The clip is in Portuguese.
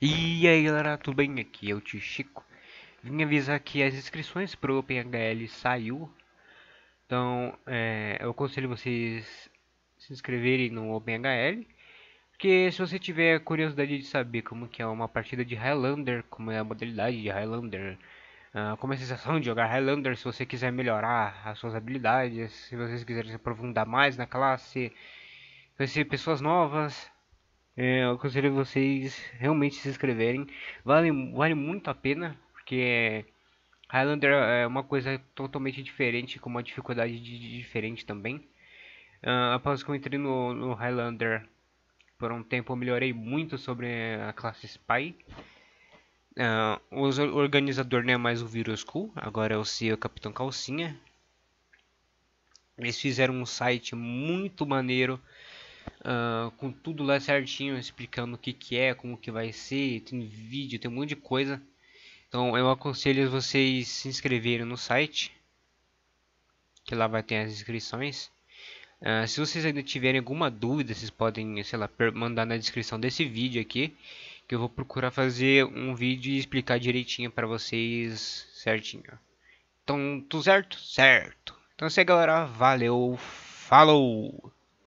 E aí galera, tudo bem? Aqui é o Tio Chico. Vim avisar que as inscrições para o OpenHL saiu. Então é, eu aconselho vocês se inscreverem no OpenHL. Porque se você tiver curiosidade de saber como que é uma partida de Highlander, como é a modalidade de Highlander, uh, como é a sensação de jogar Highlander, se você quiser melhorar as suas habilidades, se vocês quiserem se aprofundar mais na classe, conhecer pessoas novas, é, eu aconselho vocês realmente se inscreverem. Vale, vale muito a pena, porque Highlander é uma coisa totalmente diferente, com uma dificuldade de, de diferente também. Uh, após que eu entrei no, no, Highlander por um tempo, eu melhorei muito sobre a classe Spy. Uh, ah, o organizador não né, é mais o Virus Cool, agora é o CEO Capitão Calcinha. Eles fizeram um site muito maneiro uh, com tudo lá certinho, explicando o que, que é, como que vai ser, tem vídeo, tem um monte de coisa. Então eu aconselho vocês se inscreverem no site, que lá vai ter as inscrições. Uh, se vocês ainda tiverem alguma dúvida, vocês podem, sei lá, mandar na descrição desse vídeo aqui, que eu vou procurar fazer um vídeo e explicar direitinho para vocês certinho. Então, tudo certo? Certo. Então é isso aí, galera. Valeu. Falou!